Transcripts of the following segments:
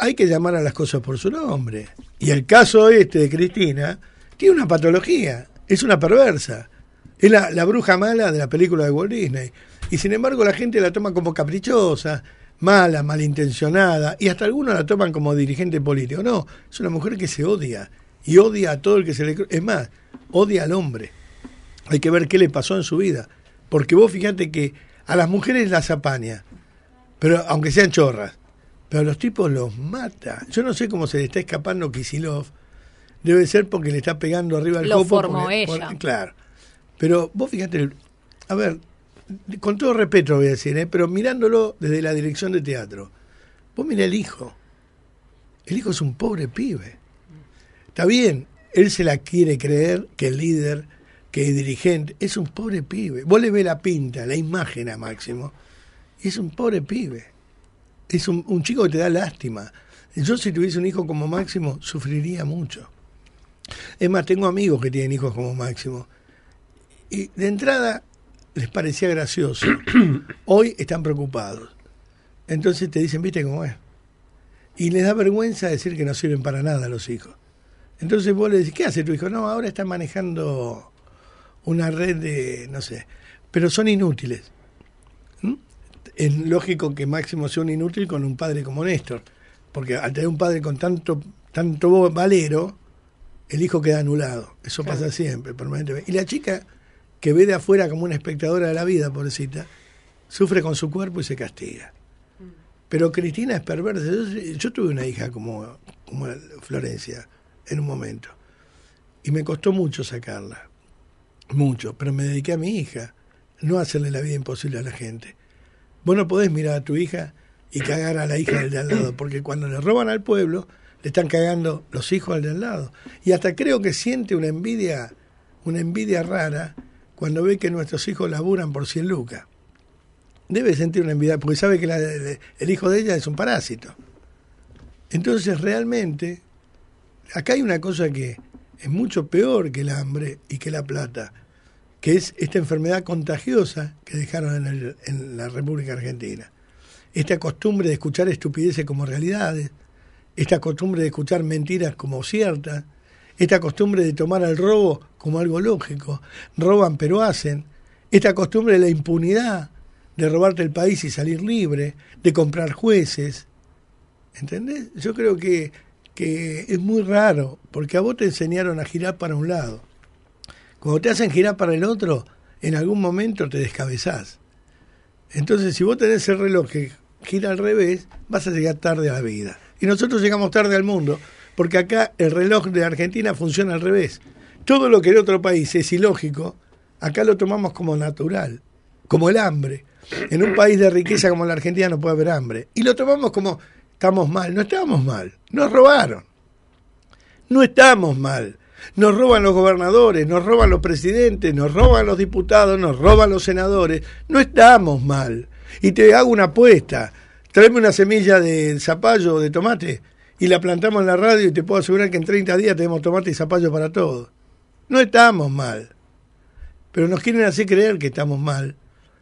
hay que llamar a las cosas por su nombre. Y el caso este de Cristina tiene una patología, es una perversa. Es la, bruja mala de la película de Walt Disney. Y sin embargo la gente la toma como caprichosa, mala, malintencionada, y hasta algunos la toman como dirigente político. No, es una mujer que se odia, y odia a todo el que se le... Es más, odia al hombre. Hay que ver qué le pasó en su vida. Porque vos fíjate que a las mujeres las apaña, pero aunque sean chorras, pero los tipos los mata. Yo no sé cómo se le está escapando Kisilov. Debe ser porque le está pegando arriba al Lo Formó ella. claro. Pero vos fíjate, a ver, con todo respeto voy a decir, ¿eh? pero mirándolo desde la dirección de teatro, vos mira el hijo. El hijo es un pobre pibe. Está bien, él se la quiere creer que el líder, que el dirigente, es un pobre pibe. Vos le ves la pinta, la imagen a Máximo, y es un pobre pibe es un, chico que te da lástima. Yo si tuviese un hijo como Máximo, sufriría mucho. Es más, tengo amigos que tienen hijos como Máximo. Y de entrada les parecía gracioso. Hoy están preocupados. Entonces te dicen, viste cómo es. Y les da vergüenza decir que no sirven para nada los hijos. Entonces vos le decís, ¿qué hace tu hijo? No, ahora está manejando una red de, no sé, pero son inútiles es lógico que Máximo sea un inútil con un padre como Néstor, porque al un padre con tanto, tanto valero, el hijo queda anulado. Eso pasa siempre, permanentemente. Y la chica que ve de afuera como una espectadora de la vida, pobrecita, sufre con su cuerpo y se castiga. Mm. Pero Cristina es perversa. Yo, tuve una hija como, Florencia en un momento. Y me costó mucho sacarla. Mucho. Pero me dediqué a mi hija. No hacerle la vida imposible a la gente. Vos no podés mirar a tu hija y cagar a la hija del de al lado, porque cuando le roban al pueblo, le están cagando los hijos al de al lado. Y hasta creo que siente una envidia, una envidia rara cuando ve que nuestros hijos laburan por 100 lucas. Debe sentir una envidia, porque sabe que el hijo de ella es un parásito. Entonces realmente, acá hay una cosa que es mucho peor que el hambre y que la plata que es esta enfermedad contagiosa que dejaron en, la República Argentina. Esta costumbre de escuchar estupideces como realidades, esta costumbre de escuchar mentiras como ciertas, esta costumbre de tomar al robo como algo lógico, roban pero hacen, esta costumbre de la impunidad, de robarte el país y salir libre, de comprar jueces. ¿Entendés? Yo creo que, que es muy raro, porque a vos te enseñaron a girar para un lado. Cuando te hacen girar para el otro, en algún momento te descabezás. Entonces, si vos tenés el reloj que gira al revés, vas a llegar tarde a la vida. Y nosotros llegamos tarde al mundo, porque acá el reloj de Argentina funciona al revés. Todo lo que en otro país es ilógico, acá lo tomamos como natural, como el hambre. En un país de riqueza como la Argentina no puede haber hambre. Y lo tomamos como estamos mal. No estamos mal. Nos robaron. No estamos mal. Nos roban los gobernadores, nos roban los presidentes, nos roban los diputados, nos roban los senadores. No estamos mal. Y te hago una apuesta. Tráeme una semilla de zapallo o de tomate y la plantamos en la radio y te puedo asegurar que en 30 días tenemos tomate y zapallo para todos. No estamos mal. Pero nos quieren hacer creer que estamos mal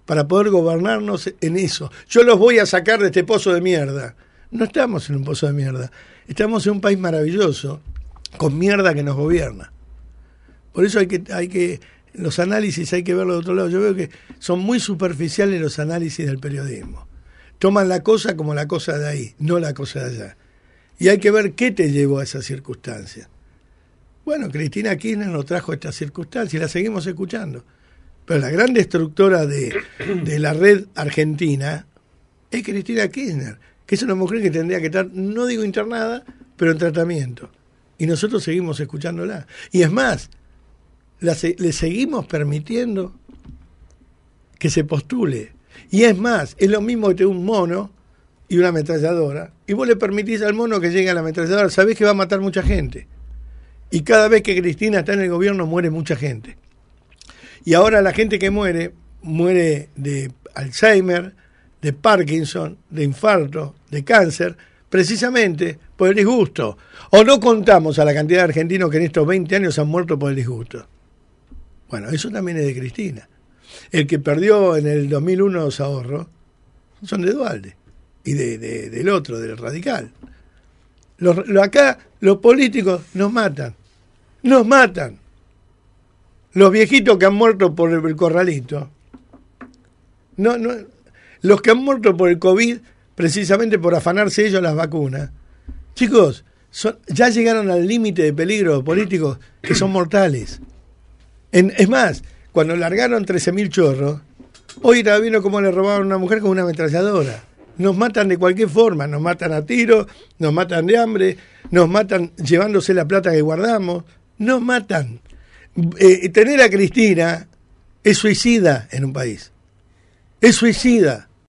para poder gobernarnos en eso. Yo los voy a sacar de este pozo de mierda. No estamos en un pozo de mierda. Estamos en un país maravilloso con mierda que nos gobierna. Por eso hay que, hay que, los análisis hay que verlo de otro lado. Yo veo que son muy superficiales los análisis del periodismo. Toman la cosa como la cosa de ahí, no la cosa de allá. Y hay que ver qué te llevó a esa circunstancia Bueno, Cristina Kirchner nos trajo esta circunstancia y la seguimos escuchando. Pero la gran destructora de, de la red argentina es Cristina Kirchner, que es una mujer que tendría que estar, no digo internada, pero en tratamiento. Y nosotros seguimos escuchándola. Y es más, le seguimos permitiendo que se postule. Y es más, es lo mismo que un mono y una ametralladora. Y vos le permitís al mono que llegue a la ametralladora. Sabés que va a matar mucha gente. Y cada vez que Cristina está en el gobierno muere mucha gente. Y ahora la gente que muere, muere de Alzheimer, de Parkinson, de infarto, de cáncer precisamente por el disgusto. O no contamos a la cantidad de argentinos que en estos 20 años han muerto por el disgusto. Bueno, eso también es de Cristina. El que perdió en el 2001 los ahorros son de Dualde y de, del otro, del radical. lo, acá los políticos nos matan, nos matan. Los viejitos que han muerto por el, el corralito, no, no, los que han muerto por el COVID precisamente por afanarse ellos las vacunas. Chicos, ya llegaron al límite de peligro político, que son mortales. En, es más, cuando largaron 13.000 chorros, hoy todavía vino como le robaron a una mujer con una ametralladora. Nos matan de cualquier forma, nos matan a tiro, nos matan de hambre, nos matan llevándose la plata que guardamos, nos matan. Eh, tener a Cristina es suicida en un país. Es suicida.